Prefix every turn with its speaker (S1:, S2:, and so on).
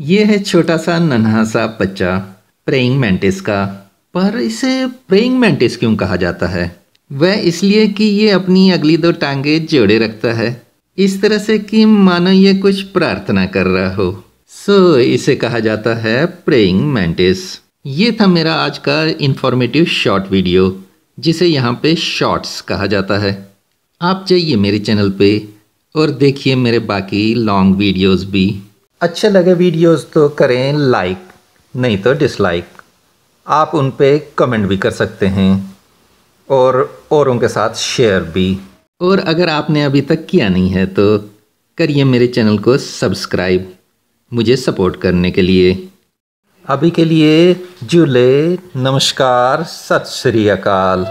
S1: ये है छोटा सा नन्हा सा बच्चा प्रेइंग मैंटिस का पर इसे प्रेइंग मैंटिस क्यों कहा जाता है वह इसलिए कि ये अपनी अगली दो टांगे जोड़े रखता है इस तरह से कि मानो ये कुछ प्रार्थना कर रहा हो सो so, इसे कहा जाता है प्रेइंग मैंटिस ये था मेरा आज का इन्फॉर्मेटिव शॉर्ट वीडियो जिसे यहाँ पे शॉर्ट्स कहा जाता है आप जाइए मेरे चैनल पे और देखिए मेरे बाकी लॉन्ग वीडियोस भी अच्छे लगे वीडियोस तो करें लाइक नहीं तो डिसलाइक आप उन पर कमेंट भी कर सकते हैं और औरों के साथ शेयर भी और अगर आपने अभी तक किया नहीं है तो करिए मेरे चैनल को सब्सक्राइब मुझे सपोर्ट करने के लिए अभी के लिए जुले नमस्कार सत श्री अकाल